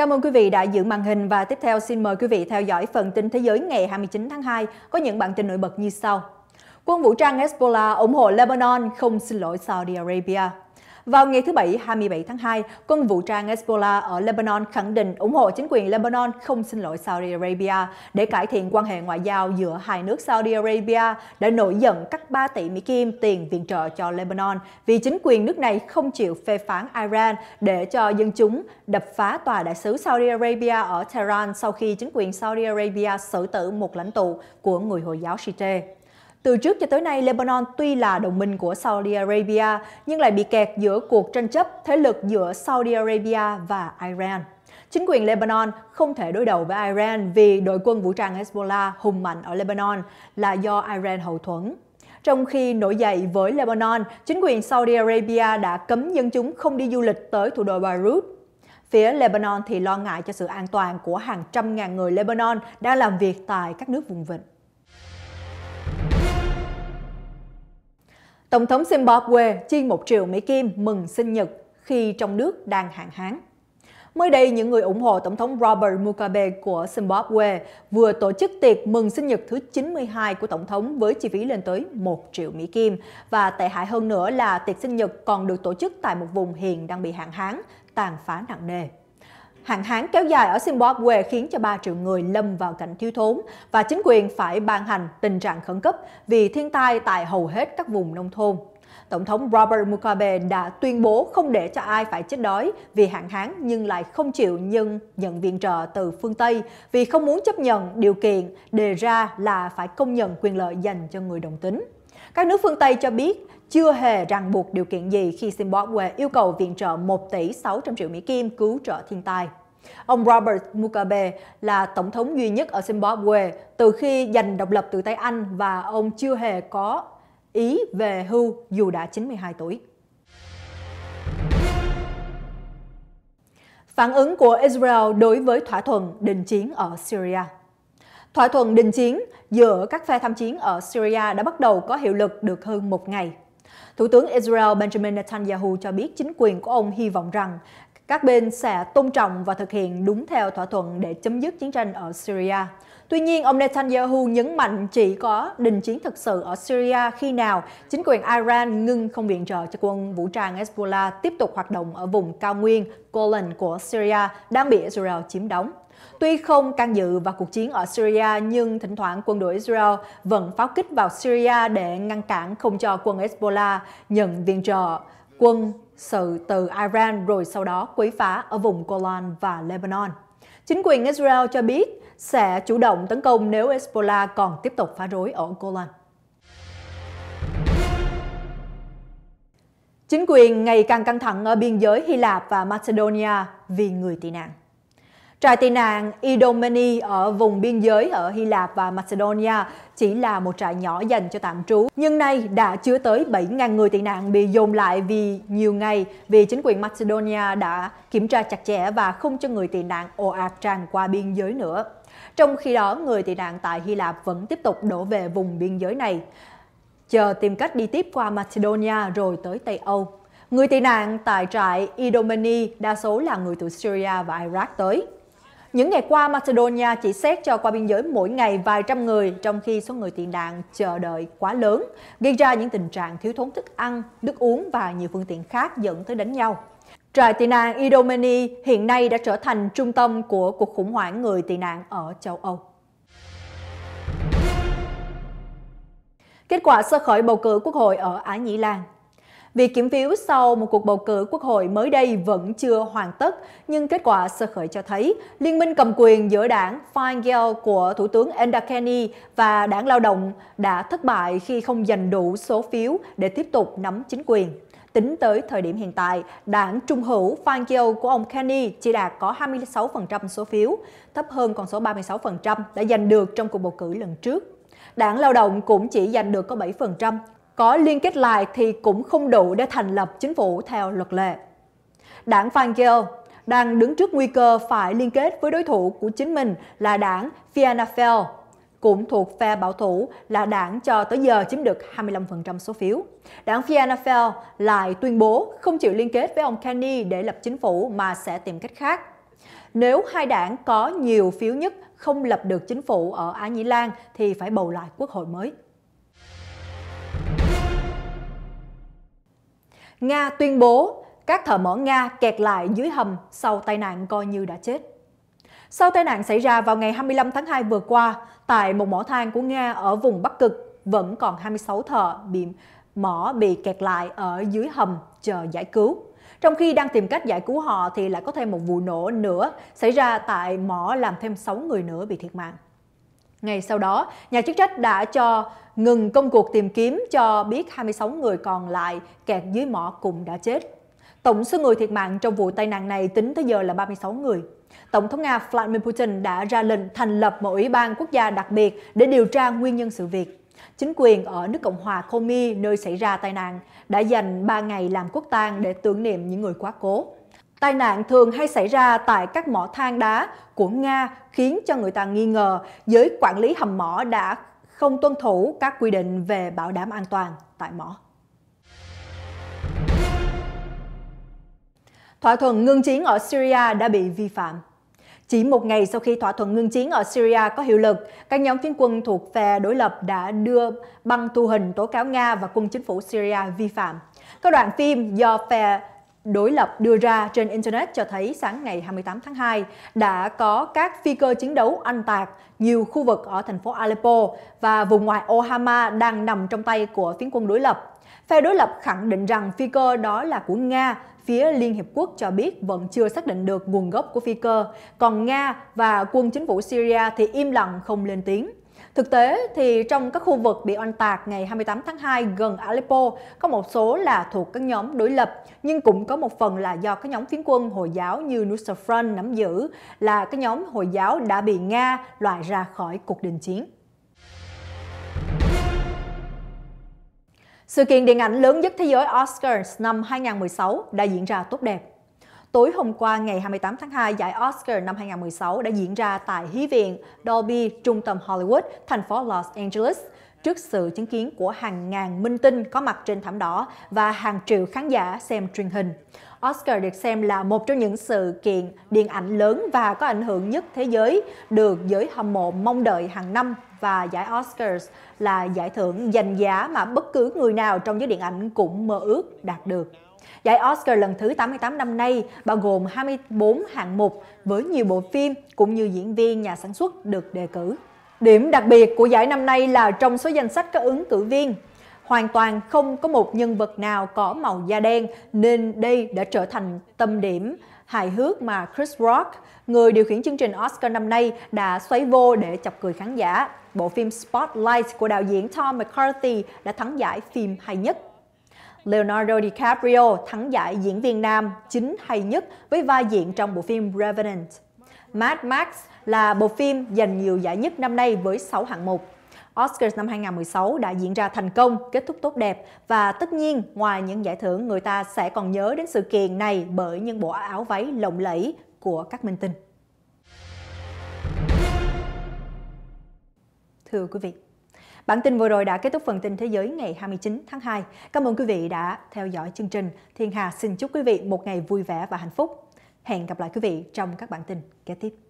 Cảm ơn quý vị đã giữ màn hình và tiếp theo xin mời quý vị theo dõi phần tin thế giới ngày 29 tháng 2 có những bản tin nổi bật như sau. Quân vũ trang Hezbollah ủng hộ Lebanon không xin lỗi Saudi Arabia. Vào ngày thứ Bảy 27 tháng 2, quân vũ trang Hezbollah ở Lebanon khẳng định ủng hộ chính quyền Lebanon không xin lỗi Saudi Arabia để cải thiện quan hệ ngoại giao giữa hai nước Saudi Arabia đã nổi giận cắt 3 tỷ Mỹ Kim tiền viện trợ cho Lebanon vì chính quyền nước này không chịu phê phán Iran để cho dân chúng đập phá tòa đại sứ Saudi Arabia ở Tehran sau khi chính quyền Saudi Arabia xử tử một lãnh tụ của người Hồi giáo Shiite. Từ trước cho tới nay, Lebanon tuy là đồng minh của Saudi Arabia nhưng lại bị kẹt giữa cuộc tranh chấp thế lực giữa Saudi Arabia và Iran. Chính quyền Lebanon không thể đối đầu với Iran vì đội quân vũ trang Hezbollah hùng mạnh ở Lebanon là do Iran hậu thuẫn. Trong khi nổi dậy với Lebanon, chính quyền Saudi Arabia đã cấm dân chúng không đi du lịch tới thủ đô Beirut. Phía Lebanon thì lo ngại cho sự an toàn của hàng trăm ngàn người Lebanon đang làm việc tại các nước vùng vịnh. Tổng thống Zimbabwe chi 1 triệu Mỹ Kim mừng sinh nhật khi trong nước đang hạn hán. Mới đây, những người ủng hộ Tổng thống Robert Mugabe của Zimbabwe vừa tổ chức tiệc mừng sinh nhật thứ 92 của Tổng thống với chi phí lên tới 1 triệu Mỹ Kim. Và tệ hại hơn nữa là tiệc sinh nhật còn được tổ chức tại một vùng hiện đang bị hạn hán, tàn phá nặng nề. Hạn hán kéo dài ở Zimbabwe khiến cho 3 triệu người lâm vào cảnh thiếu thốn và chính quyền phải ban hành tình trạng khẩn cấp vì thiên tai tại hầu hết các vùng nông thôn. Tổng thống Robert Mugabe đã tuyên bố không để cho ai phải chết đói vì hạn hán nhưng lại không chịu nhân nhận viện trợ từ phương Tây vì không muốn chấp nhận điều kiện đề ra là phải công nhận quyền lợi dành cho người đồng tính. Các nước phương Tây cho biết chưa hề ràng buộc điều kiện gì khi Zimbabwe yêu cầu viện trợ 1 tỷ 600 triệu Mỹ Kim cứu trợ thiên tai. Ông Robert Mugabe là tổng thống duy nhất ở Zimbabwe từ khi giành độc lập từ tay Anh và ông chưa hề có ý về hưu dù đã 92 tuổi. Phản ứng của Israel đối với thỏa thuận đình chiến ở Syria Thỏa thuận đình chiến giữa các phe tham chiến ở Syria đã bắt đầu có hiệu lực được hơn một ngày. Thủ tướng Israel Benjamin Netanyahu cho biết chính quyền của ông hy vọng rằng các bên sẽ tôn trọng và thực hiện đúng theo thỏa thuận để chấm dứt chiến tranh ở Syria. Tuy nhiên, ông Netanyahu nhấn mạnh chỉ có đình chiến thực sự ở Syria khi nào chính quyền Iran ngưng không viện trợ cho quân vũ trang Hezbollah tiếp tục hoạt động ở vùng cao nguyên Golan của Syria đang bị Israel chiếm đóng. Tuy không can dự vào cuộc chiến ở Syria nhưng thỉnh thoảng quân đội Israel vẫn pháo kích vào Syria để ngăn cản không cho quân Hezbollah nhận viện trợ quân sự từ Iran rồi sau đó quấy phá ở vùng Golan và Lebanon. Chính quyền Israel cho biết sẽ chủ động tấn công nếu Hezbollah còn tiếp tục phá rối ở Golan. Chính quyền ngày càng căng thẳng ở biên giới Hy Lạp và Macedonia vì người tị nạn. Trại tị nạn Idomeni ở vùng biên giới ở Hy Lạp và Macedonia chỉ là một trại nhỏ dành cho tạm trú, nhưng nay đã chứa tới 7.000 người tị nạn bị dồn lại vì nhiều ngày vì chính quyền Macedonia đã kiểm tra chặt chẽ và không cho người tị nạn ồ ạt tràn qua biên giới nữa. Trong khi đó, người tị nạn tại Hy Lạp vẫn tiếp tục đổ về vùng biên giới này, chờ tìm cách đi tiếp qua Macedonia rồi tới Tây Âu. Người tị nạn tại trại Idomeni đa số là người từ Syria và Iraq tới. Những ngày qua, Macedonia chỉ xét cho qua biên giới mỗi ngày vài trăm người, trong khi số người tị nạn chờ đợi quá lớn, gây ra những tình trạng thiếu thốn thức ăn, nước uống và nhiều phương tiện khác dẫn tới đánh nhau. Trại tị nạn Idomeni hiện nay đã trở thành trung tâm của cuộc khủng hoảng người tị nạn ở châu Âu. Kết quả sơ khởi bầu cử quốc hội ở Á Nhĩ Lan Việc kiểm phiếu sau một cuộc bầu cử quốc hội mới đây vẫn chưa hoàn tất, nhưng kết quả sơ khởi cho thấy liên minh cầm quyền giữa đảng Fine Gael của Thủ tướng Enda Kenny và đảng Lao động đã thất bại khi không giành đủ số phiếu để tiếp tục nắm chính quyền. Tính tới thời điểm hiện tại, đảng trung hữu Fine Gael của ông Kenny chỉ đạt có 26% số phiếu, thấp hơn con số 36% đã giành được trong cuộc bầu cử lần trước. Đảng Lao động cũng chỉ giành được có 7%, có liên kết lại thì cũng không đủ để thành lập chính phủ theo luật lệ. Đảng Van Geel đang đứng trước nguy cơ phải liên kết với đối thủ của chính mình là đảng Fianna Fáil, cũng thuộc phe bảo thủ là đảng cho tới giờ chiếm được 25% số phiếu. Đảng Fianna Fáil lại tuyên bố không chịu liên kết với ông Kenny để lập chính phủ mà sẽ tìm cách khác. Nếu hai đảng có nhiều phiếu nhất không lập được chính phủ ở Á Nhĩ Lan thì phải bầu lại quốc hội mới. Nga tuyên bố các thợ mỏ Nga kẹt lại dưới hầm sau tai nạn coi như đã chết. Sau tai nạn xảy ra vào ngày 25 tháng 2 vừa qua, tại một mỏ than của Nga ở vùng Bắc Cực, vẫn còn 26 thợ bị mỏ bị kẹt lại ở dưới hầm chờ giải cứu. Trong khi đang tìm cách giải cứu họ thì lại có thêm một vụ nổ nữa xảy ra tại mỏ làm thêm 6 người nữa bị thiệt mạng. Ngay sau đó, nhà chức trách đã cho ngừng công cuộc tìm kiếm cho biết 26 người còn lại kẹt dưới mỏ cũng đã chết. Tổng số người thiệt mạng trong vụ tai nạn này tính tới giờ là 36 người. Tổng thống Nga Vladimir Putin đã ra lệnh thành lập một ủy ban quốc gia đặc biệt để điều tra nguyên nhân sự việc. Chính quyền ở nước Cộng hòa Komi nơi xảy ra tai nạn đã dành 3 ngày làm quốc tang để tưởng niệm những người quá cố. Tai nạn thường hay xảy ra tại các mỏ than đá của Nga khiến cho người ta nghi ngờ giới quản lý hầm mỏ đã không tuân thủ các quy định về bảo đảm an toàn tại mỏ. Thỏa thuận ngưng chiến ở Syria đã bị vi phạm. Chỉ một ngày sau khi thỏa thuận ngưng chiến ở Syria có hiệu lực, các nhóm phiến quân thuộc phe đối lập đã đưa băng tu hình tố cáo Nga và quân chính phủ Syria vi phạm. Các đoạn phim do phe đối lập đưa ra trên Internet cho thấy sáng ngày 28 tháng 2 đã có các phi cơ chiến đấu Anh tạc nhiều khu vực ở thành phố Aleppo và vùng ngoại ô đang nằm trong tay của phiến quân đối lập. Phe đối lập khẳng định rằng phi cơ đó là của Nga, phía Liên Hiệp Quốc cho biết vẫn chưa xác định được nguồn gốc của phi cơ, còn Nga và quân chính phủ Syria thì im lặng không lên tiếng. Thực tế thì trong các khu vực bị oanh tạc ngày 28 tháng 2 gần Aleppo có một số là thuộc các nhóm đối lập nhưng cũng có một phần là do các nhóm phiến quân Hồi giáo như Nusra Front nắm giữ là các nhóm Hồi giáo đã bị Nga loại ra khỏi cuộc đình chiến. Sự kiện điện ảnh lớn nhất thế giới Oscars năm 2016 đã diễn ra tốt đẹp. Tối hôm qua ngày 28 tháng 2, giải Oscar năm 2016 đã diễn ra tại Hí viện Dolby, trung tâm Hollywood, thành phố Los Angeles trước sự chứng kiến của hàng ngàn minh tinh có mặt trên thảm đỏ và hàng triệu khán giả xem truyền hình. Oscar được xem là một trong những sự kiện điện ảnh lớn và có ảnh hưởng nhất thế giới được giới hâm mộ mong đợi hàng năm và giải Oscars là giải thưởng danh giá mà bất cứ người nào trong giới điện ảnh cũng mơ ước đạt được. Giải Oscar lần thứ 88 năm nay bao gồm 24 hạng mục với nhiều bộ phim cũng như diễn viên nhà sản xuất được đề cử. Điểm đặc biệt của giải năm nay là trong số danh sách các ứng cử viên hoàn toàn không có một nhân vật nào có màu da đen nên đây đã trở thành tâm điểm hài hước mà Chris Rock, người điều khiển chương trình Oscar năm nay, đã xoáy vô để chọc cười khán giả. Bộ phim Spotlight của đạo diễn Tom McCarthy đã thắng giải phim hay nhất. Leonardo DiCaprio thắng giải diễn viên nam chính hay nhất với vai diễn trong bộ phim Revenant. Mad Max là bộ phim giành nhiều giải nhất năm nay với 6 hạng mục. Oscars năm 2016 đã diễn ra thành công, kết thúc tốt đẹp và tất nhiên ngoài những giải thưởng người ta sẽ còn nhớ đến sự kiện này bởi những bộ áo váy lộng lẫy của các minh tinh. Thưa quý vị, Bản tin vừa rồi đã kết thúc phần tin thế giới ngày 29 tháng 2. Cảm ơn quý vị đã theo dõi chương trình. Thiên Hà xin chúc quý vị một ngày vui vẻ và hạnh phúc. Hẹn gặp lại quý vị trong các bản tin kế tiếp.